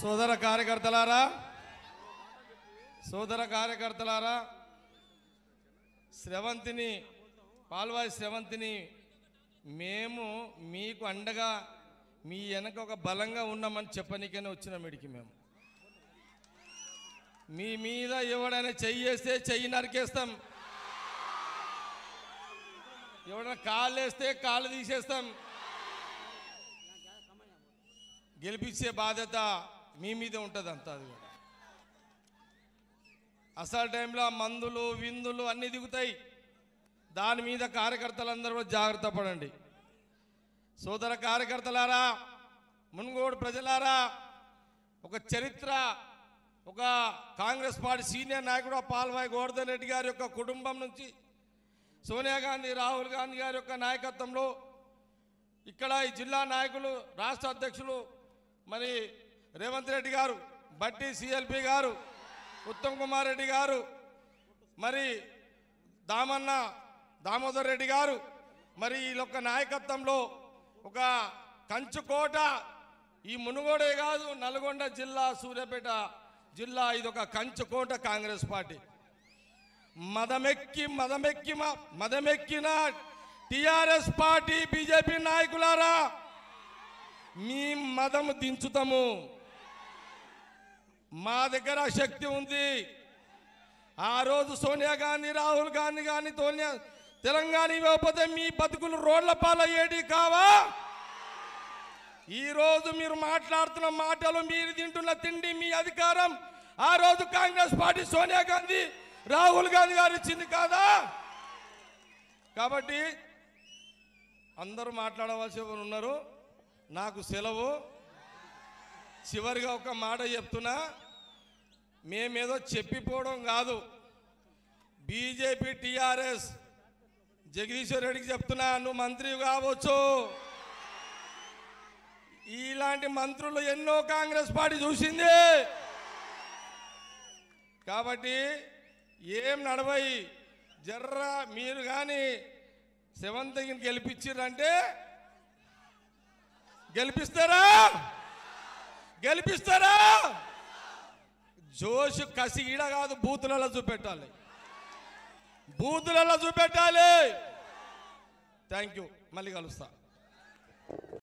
సోదర కార్యకర్తలారా సోదర కార్యకర్తలారా శ్రవంతిని పాల్వాయి శ్రవంతిని మేము మీకు అండగా మీ వెనక ఒక బలంగా ఉన్నామని చెప్పనికైనా వచ్చిన మీడికి మేము మీ మీద ఎవడైనా చెయ్యేస్తే చెయ్యి నరికేస్తాం ఎవడైనా కాళ్ళు వేస్తే కాళ్ళు తీసేస్తాం గెలిపించే బాధ్యత మీ మీదే ఉంటుంది అంతా అది కూడా అసలు టైంలో మందులు విందులు అన్నీ దిగుతాయి దాని మీద కార్యకర్తలందరూ కూడా జాగ్రత్త పడండి సోదర కార్యకర్తలారా మున్గోడు ప్రజలారా ఒక చరిత్ర ఒక కాంగ్రెస్ పార్టీ సీనియర్ నాయకుడు పాల్వాయి గోవర్ధన్ రెడ్డి గారి యొక్క కుటుంబం నుంచి సోనియా గాంధీ రాహుల్ గాంధీ గారి యొక్క నాయకత్వంలో ఇక్కడ ఈ జిల్లా నాయకులు రాష్ట్ర అధ్యక్షులు మరి రేవంత్ రెడ్డి గారు బట్టి సిఎల్పి గారు ఉత్తమ్ కుమార్ రెడ్డి గారు మరి దామన్న దామోదర్ రెడ్డి గారు మరి వీళ్ళొక్క నాయకత్వంలో ఒక కంచుకోట ఈ మునుగోడే కాదు నల్గొండ జిల్లా సూర్యాపేట జిల్లా ఇది ఒక కంచుకోట కాంగ్రెస్ పార్టీ మదమెక్కి మదమెక్కి మదమెక్కిన టిఆర్ఎస్ పార్టీ బీజేపీ నాయకులారా మీ మదము దించుతాము మా దగ్గర శక్తి ఉంది ఆ రోజు సోనియా గాంధీ రాహుల్ గాంధీ కానీ సోనియా తెలంగాణ ఇవ్వకపోతే మీ బతుకులు రోడ్ల పాలయ్యేటి కావా ఈరోజు మీరు మాట్లాడుతున్న మాటలు మీరు తింటున్న తిండి మీ అధికారం ఆ రోజు కాంగ్రెస్ పార్టీ సోనియా గాంధీ రాహుల్ గాంధీ గారు ఇచ్చింది కాదా కాబట్టి అందరూ మాట్లాడవలసి ఉన్నారు నాకు సెలవు చివరిగా ఒక మాట చెప్తున్నా మేమేదో చెప్పిపోవడం కాదు బీజేపీ టీఆర్ఎస్ జగదీశ్వర్ రెడ్డికి చెప్తున్నా నువ్వు మంత్రి కావచ్చు ఇలాంటి మంత్రులు ఎన్నో కాంగ్రెస్ పార్టీ చూసింది కాబట్టి ఏం నడవయి జర్ర మీరు కానీ సెవెంత్ గెలిపించారంటే గెలిపిస్తారా గెలిపిస్తారా జోష్ కసి ఈడ కాదు బూతులలో చూపెట్టాలి బూతులలో చూపెట్టాలి థ్యాంక్ యూ మళ్ళీ కలుస్తాను